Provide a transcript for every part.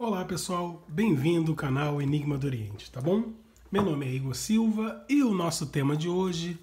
Olá pessoal, bem-vindo ao canal Enigma do Oriente, tá bom? Meu nome é Igor Silva e o nosso tema de hoje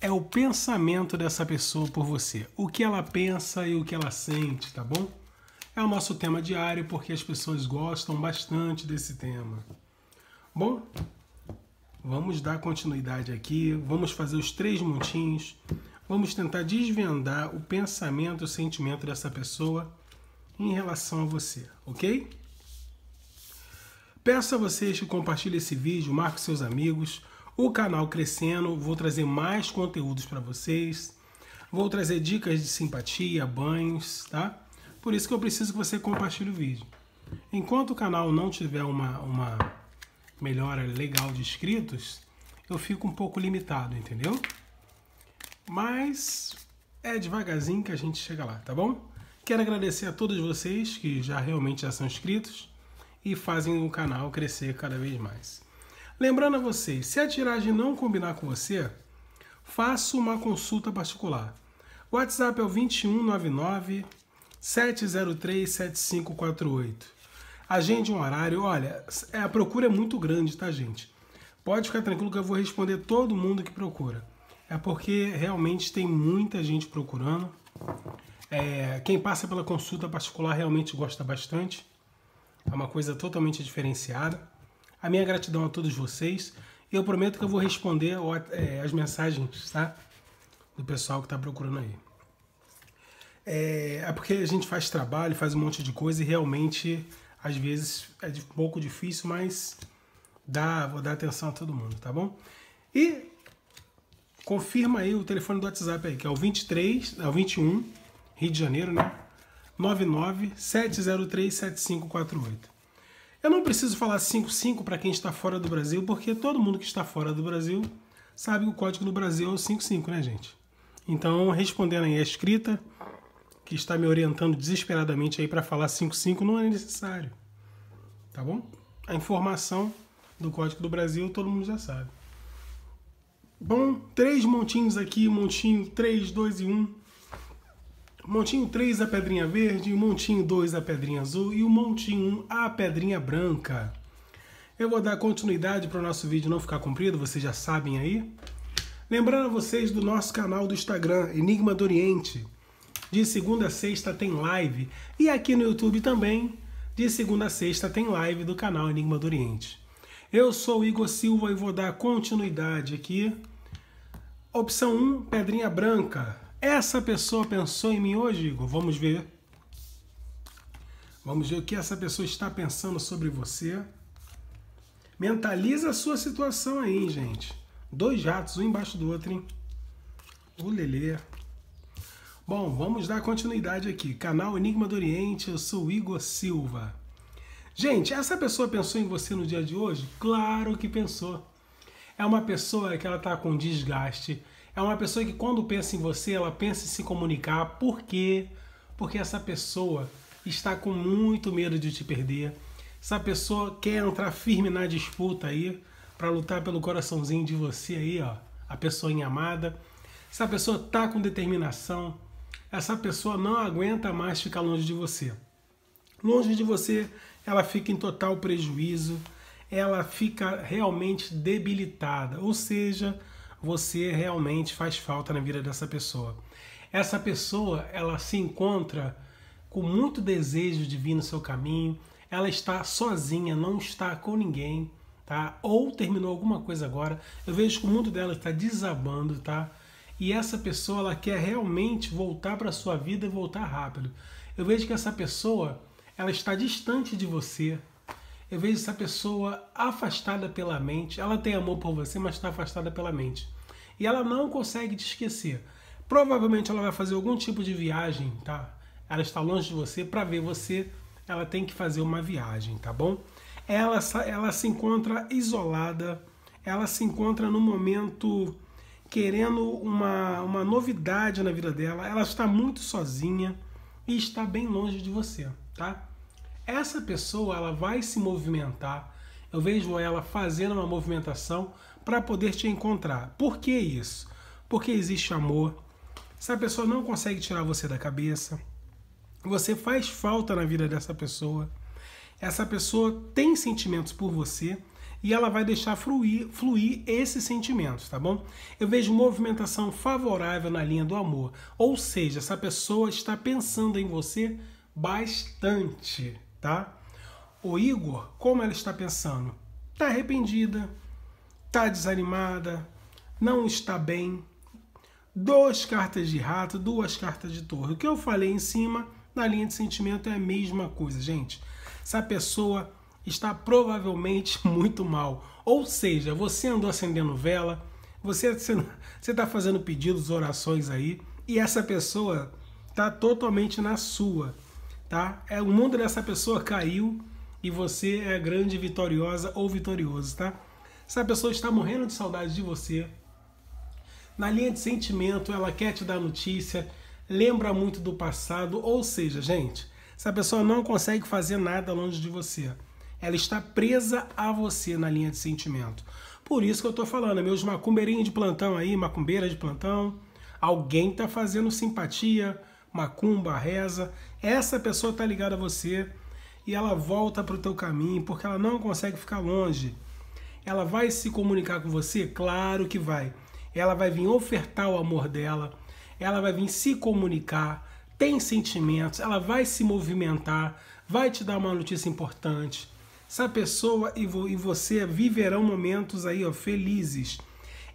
é o pensamento dessa pessoa por você. O que ela pensa e o que ela sente, tá bom? É o nosso tema diário porque as pessoas gostam bastante desse tema. Bom, vamos dar continuidade aqui, vamos fazer os três montinhos, vamos tentar desvendar o pensamento e o sentimento dessa pessoa em relação a você, ok? Peço a vocês que compartilhem esse vídeo, marque seus amigos, o canal crescendo, vou trazer mais conteúdos para vocês, vou trazer dicas de simpatia, banhos, tá? Por isso que eu preciso que você compartilhe o vídeo. Enquanto o canal não tiver uma, uma melhora legal de inscritos, eu fico um pouco limitado, entendeu? Mas é devagarzinho que a gente chega lá, tá bom? Quero agradecer a todos vocês que já realmente já são inscritos e fazem o canal crescer cada vez mais. Lembrando a vocês, se a tiragem não combinar com você, faça uma consulta particular. O WhatsApp é o 2199 703 7548. Agende um horário. Olha, é, a procura é muito grande, tá, gente? Pode ficar tranquilo que eu vou responder todo mundo que procura. É porque realmente tem muita gente procurando é, quem passa pela consulta particular realmente gosta bastante. É uma coisa totalmente diferenciada. A minha gratidão a todos vocês. Eu prometo que eu vou responder é, as mensagens, tá? Do pessoal que está procurando aí. É, é, porque a gente faz trabalho, faz um monte de coisa e realmente, às vezes, é um pouco difícil, mas dá, vou dar atenção a todo mundo, tá bom? E confirma aí o telefone do WhatsApp aí, que é o 23, é o 21 Rio de Janeiro, né? 997037548. Eu não preciso falar 55 para quem está fora do Brasil, porque todo mundo que está fora do Brasil sabe que o código do Brasil é o 55, né, gente? Então, respondendo aí a escrita, que está me orientando desesperadamente aí para falar 55, não é necessário. Tá bom? A informação do Código do Brasil todo mundo já sabe. Bom, três montinhos aqui, montinho 3, 2 e 1. Montinho 3 a pedrinha verde, o montinho 2 a pedrinha azul e o montinho 1 a pedrinha branca. Eu vou dar continuidade para o nosso vídeo não ficar comprido, vocês já sabem aí. Lembrando a vocês do nosso canal do Instagram, Enigma do Oriente. De segunda a sexta tem live. E aqui no YouTube também, de segunda a sexta tem live do canal Enigma do Oriente. Eu sou o Igor Silva e vou dar continuidade aqui. Opção 1, pedrinha branca. Essa pessoa pensou em mim hoje, Igor? Vamos ver. Vamos ver o que essa pessoa está pensando sobre você. Mentaliza a sua situação aí, gente. Dois jatos, um embaixo do outro, hein? O Lelê. Bom, vamos dar continuidade aqui. Canal Enigma do Oriente, eu sou Igor Silva. Gente, essa pessoa pensou em você no dia de hoje? Claro que pensou. É uma pessoa que ela está com desgaste, é uma pessoa que quando pensa em você, ela pensa em se comunicar. Por quê? Porque essa pessoa está com muito medo de te perder. Essa pessoa quer entrar firme na disputa aí para lutar pelo coraçãozinho de você aí, ó, a pessoa amada. Essa pessoa tá com determinação. Essa pessoa não aguenta mais ficar longe de você. Longe de você, ela fica em total prejuízo. Ela fica realmente debilitada, ou seja, você realmente faz falta na vida dessa pessoa. Essa pessoa, ela se encontra com muito desejo de vir no seu caminho, ela está sozinha, não está com ninguém, tá? Ou terminou alguma coisa agora. Eu vejo que o mundo dela está desabando, tá? E essa pessoa, ela quer realmente voltar para sua vida e voltar rápido. Eu vejo que essa pessoa, ela está distante de você, eu vejo essa pessoa afastada pela mente. Ela tem amor por você, mas está afastada pela mente e ela não consegue te esquecer. Provavelmente ela vai fazer algum tipo de viagem, tá? Ela está longe de você, para ver você, ela tem que fazer uma viagem, tá bom? Ela, ela se encontra isolada, ela se encontra no momento querendo uma, uma novidade na vida dela, ela está muito sozinha e está bem longe de você, tá? Essa pessoa, ela vai se movimentar, eu vejo ela fazendo uma movimentação, para poder te encontrar. Por que isso? Porque existe amor. Essa pessoa não consegue tirar você da cabeça. Você faz falta na vida dessa pessoa. Essa pessoa tem sentimentos por você e ela vai deixar fluir, fluir esses sentimentos, tá bom? Eu vejo movimentação favorável na linha do amor, ou seja, essa pessoa está pensando em você bastante, tá? O Igor, como ela está pensando? Está arrependida, está desanimada, não está bem. Duas cartas de rato, duas cartas de torre. O que eu falei em cima na linha de sentimento é a mesma coisa, gente. Essa pessoa está provavelmente muito mal. Ou seja, você andou acendendo vela, você está fazendo pedidos, orações aí, e essa pessoa está totalmente na sua, tá? É, o mundo dessa pessoa caiu e você é grande vitoriosa ou vitorioso, tá? Essa pessoa está morrendo de saudade de você. Na linha de sentimento, ela quer te dar notícia, lembra muito do passado, ou seja, gente, essa pessoa não consegue fazer nada longe de você. Ela está presa a você na linha de sentimento. Por isso que eu estou falando, meus macumbeirinhos de plantão aí, macumbeira de plantão, alguém está fazendo simpatia, macumba, reza. Essa pessoa está ligada a você e ela volta para o teu caminho porque ela não consegue ficar longe. Ela vai se comunicar com você? Claro que vai. Ela vai vir ofertar o amor dela, ela vai vir se comunicar, tem sentimentos, ela vai se movimentar, vai te dar uma notícia importante. Essa pessoa e, vo e você viverão momentos aí, ó, felizes.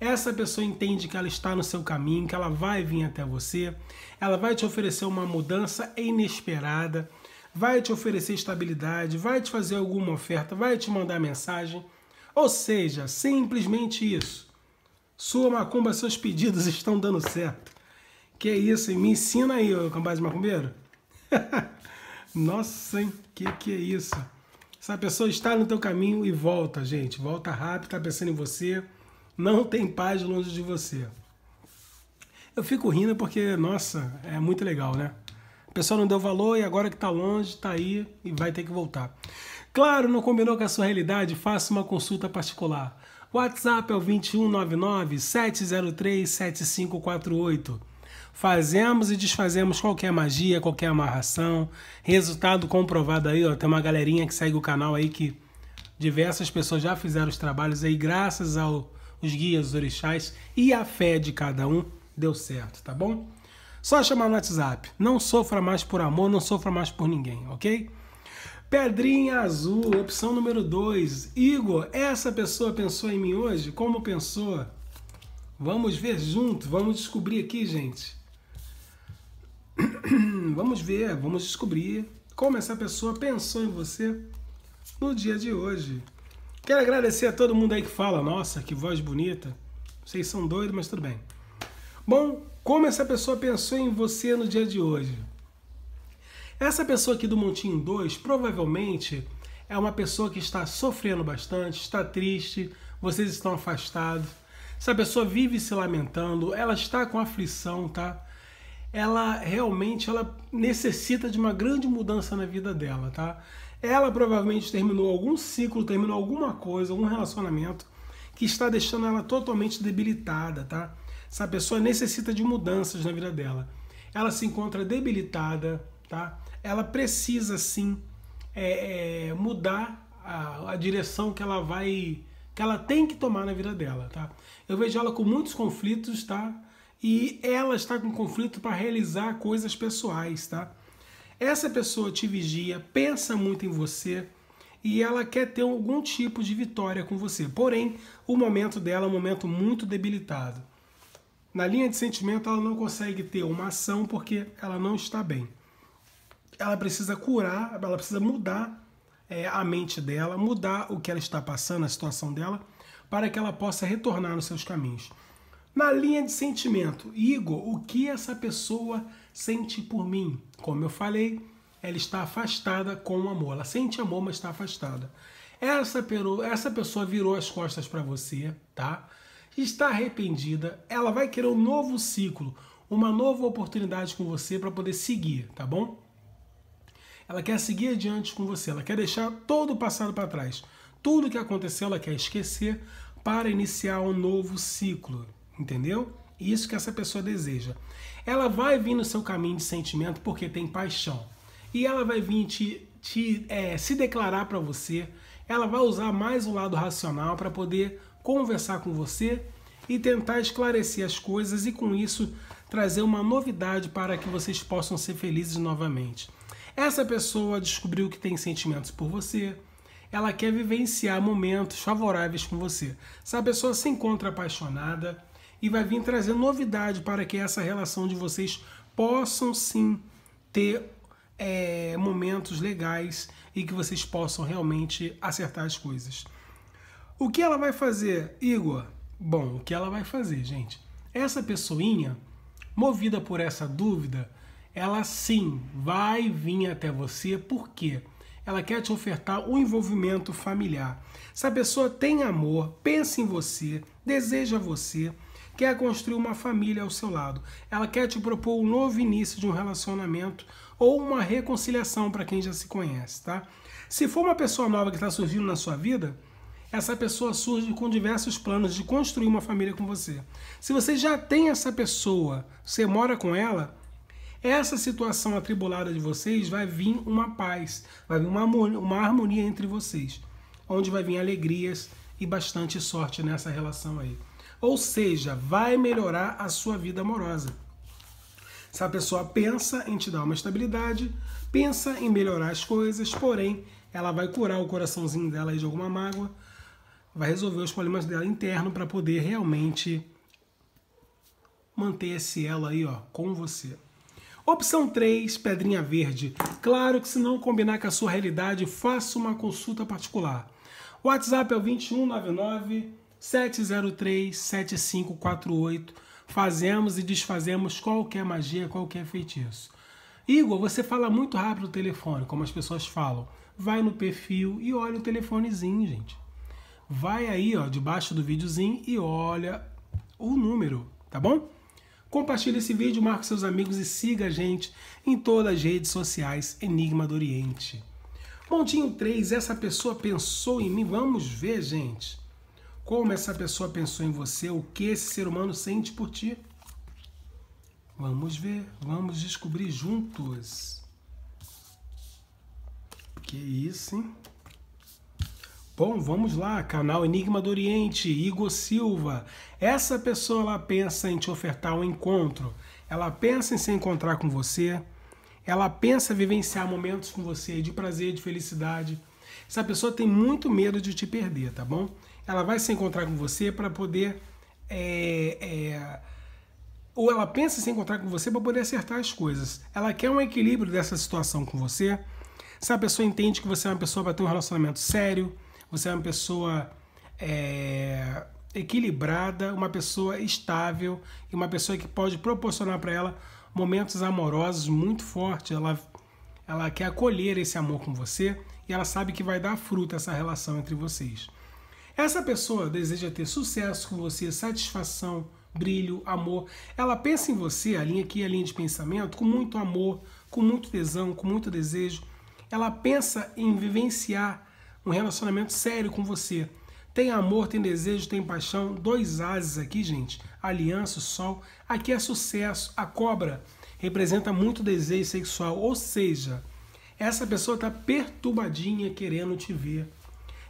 Essa pessoa entende que ela está no seu caminho, que ela vai vir até você, ela vai te oferecer uma mudança inesperada, vai te oferecer estabilidade, vai te fazer alguma oferta, vai te mandar mensagem ou seja, simplesmente isso. Sua macumba, seus pedidos estão dando certo. Que é isso, hein? Me ensina aí, ô cambaz macumbeiro. Nossa, hein? Que que é isso? Essa pessoa está no teu caminho e volta, gente. Volta rápido, tá pensando em você. Não tem paz longe de você. Eu fico rindo porque, nossa, é muito legal, né? a pessoa não deu valor e agora que tá longe, tá aí e vai ter que voltar. Claro, não combinou com a sua realidade? Faça uma consulta particular. WhatsApp é o 2199 703 7548. Fazemos e desfazemos qualquer magia, qualquer amarração. Resultado comprovado aí, ó. Tem uma galerinha que segue o canal aí que diversas pessoas já fizeram os trabalhos aí, graças aos guias, os orixás e a fé de cada um deu certo, tá bom? Só chamar no WhatsApp. Não sofra mais por amor, não sofra mais por ninguém, ok? Pedrinha Azul, opção número 2. Igor, essa pessoa pensou em mim hoje? Como pensou? Vamos ver junto, vamos descobrir aqui, gente. Vamos ver, vamos descobrir como essa pessoa pensou em você no dia de hoje. Quero agradecer a todo mundo aí que fala, nossa, que voz bonita. Vocês são doidos, mas tudo bem. Bom, como essa pessoa pensou em você no dia de hoje? Essa pessoa aqui do Montinho 2 provavelmente é uma pessoa que está sofrendo bastante, está triste, vocês estão afastados. Essa pessoa vive se lamentando, ela está com aflição, tá? Ela realmente ela necessita de uma grande mudança na vida dela, tá? Ela provavelmente terminou algum ciclo, terminou alguma coisa, algum relacionamento que está deixando ela totalmente debilitada, tá? Essa pessoa necessita de mudanças na vida dela. Ela se encontra debilitada, tá? ela precisa sim é, é, mudar a, a, direção que ela vai, que ela tem que tomar na vida dela, tá? Eu vejo ela com muitos conflitos, tá? E ela está com conflito para realizar coisas pessoais, tá? Essa pessoa te vigia, pensa muito em você e ela quer ter algum tipo de vitória com você. Porém, o momento dela é um momento muito debilitado. Na linha de sentimento, ela não consegue ter uma ação porque ela não está bem ela precisa curar, ela precisa mudar é, a mente dela, mudar o que ela está passando, a situação dela, para que ela possa retornar nos seus caminhos. Na linha de sentimento, Igor, o que essa pessoa sente por mim? Como eu falei, ela está afastada com o amor. Ela sente amor, mas está afastada. Essa, peru, essa pessoa virou as costas para você, tá? Está arrependida. Ela vai querer um novo ciclo, uma nova oportunidade com você para poder seguir, tá bom? Ela quer seguir adiante com você, ela quer deixar todo o passado para trás. Tudo que aconteceu, ela quer esquecer para iniciar um novo ciclo, entendeu? Isso que essa pessoa deseja. Ela vai vir no seu caminho de sentimento porque tem paixão. E ela vai vir te, te é, se declarar para você. Ela vai usar mais o lado racional para poder conversar com você e tentar esclarecer as coisas e com isso trazer uma novidade para que vocês possam ser felizes novamente. Essa pessoa descobriu que tem sentimentos por você, ela quer vivenciar momentos favoráveis com você. Essa pessoa se encontra apaixonada e vai vir trazer novidade para que essa relação de vocês possam sim ter é, momentos legais e que vocês possam realmente acertar as coisas. O que ela vai fazer, Igor? Bom, o que ela vai fazer, gente? Essa pessoinha, movida por essa dúvida, ela sim vai vir até você, porque Ela quer te ofertar um envolvimento familiar. Se a pessoa tem amor, pensa em você, deseja você, quer construir uma família ao seu lado, ela quer te propor um novo início de um relacionamento ou uma reconciliação para quem já se conhece, tá? Se for uma pessoa nova que está surgindo na sua vida, essa pessoa surge com diversos planos de construir uma família com você. Se você já tem essa pessoa, você mora com ela, essa situação atribulada de vocês vai vir uma paz, vai vir uma harmonia, uma harmonia entre vocês, onde vai vir alegrias e bastante sorte nessa relação aí. Ou seja, vai melhorar a sua vida amorosa. Se a pessoa pensa em te dar uma estabilidade, pensa em melhorar as coisas, porém, ela vai curar o coraçãozinho dela aí de alguma mágoa, vai resolver os problemas dela interno para poder realmente manter esse ela aí, ó, com você. Opção 3, pedrinha verde. Claro que se não combinar com a sua realidade, faça uma consulta particular. O WhatsApp é o 2199 703 7548. Fazemos e desfazemos qualquer magia, qualquer feitiço. Igor, você fala muito rápido o telefone, como as pessoas falam. Vai no perfil e olha o telefonezinho, gente. Vai aí, ó, debaixo do videozinho e olha o número, tá bom? Compartilhe esse vídeo, marque seus amigos e siga a gente em todas as redes sociais Enigma do Oriente. Pontinho 3, essa pessoa pensou em mim. Vamos ver, gente, como essa pessoa pensou em você, o que esse ser humano sente por ti. Vamos ver, vamos descobrir juntos. Que isso, hein? Bom, vamos lá, canal Enigma do Oriente, Igor Silva. Essa pessoa ela pensa em te ofertar um encontro, ela pensa em se encontrar com você, ela pensa vivenciar momentos com você de prazer, de felicidade. Essa pessoa tem muito medo de te perder, tá bom? Ela vai se encontrar com você para poder. É, é, ou ela pensa em se encontrar com você para poder acertar as coisas. Ela quer um equilíbrio dessa situação com você. essa pessoa entende que você é uma pessoa para ter um relacionamento sério, você é uma pessoa é, equilibrada, uma pessoa estável e uma pessoa que pode proporcionar para ela momentos amorosos muito fortes. Ela, ela quer acolher esse amor com você e ela sabe que vai dar fruto essa relação entre vocês. Essa pessoa deseja ter sucesso com você, satisfação, brilho, amor. Ela pensa em você, a linha aqui é a linha de pensamento, com muito amor, com muito tesão, com muito desejo. Ela pensa em vivenciar um relacionamento sério com você. Tem amor, tem desejo, tem paixão. Dois ases aqui, gente. Aliança, sol. Aqui é sucesso. A cobra representa muito desejo sexual. Ou seja, essa pessoa está perturbadinha querendo te ver.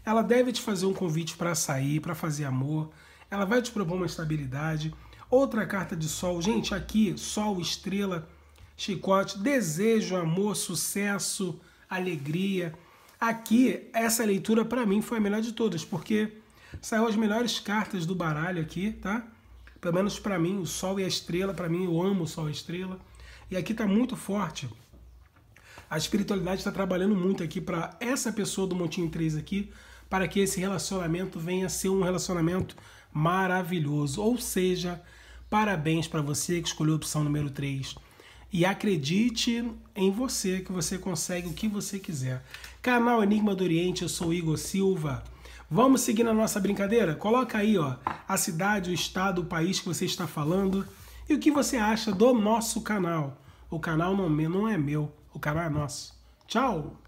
Ela deve te fazer um convite para sair, para fazer amor. Ela vai te propor uma estabilidade. Outra carta de sol. Gente, aqui, sol, estrela, chicote. Desejo, amor, sucesso, alegria. Aqui, essa leitura para mim foi a melhor de todas, porque saiu as melhores cartas do baralho aqui, tá? Pelo menos para mim, o Sol e a Estrela, para mim eu amo o Sol e a Estrela. E aqui tá muito forte. A espiritualidade está trabalhando muito aqui para essa pessoa do Montinho 3 aqui, para que esse relacionamento venha a ser um relacionamento maravilhoso. Ou seja, parabéns para você que escolheu a opção número 3 e acredite em você que você consegue o que você quiser. Canal Enigma do Oriente, eu sou Igor Silva. Vamos seguir na nossa brincadeira? Coloca aí, ó, a cidade, o estado, o país que você está falando e o que você acha do nosso canal. O canal não, é não é meu, o canal é nosso. Tchau!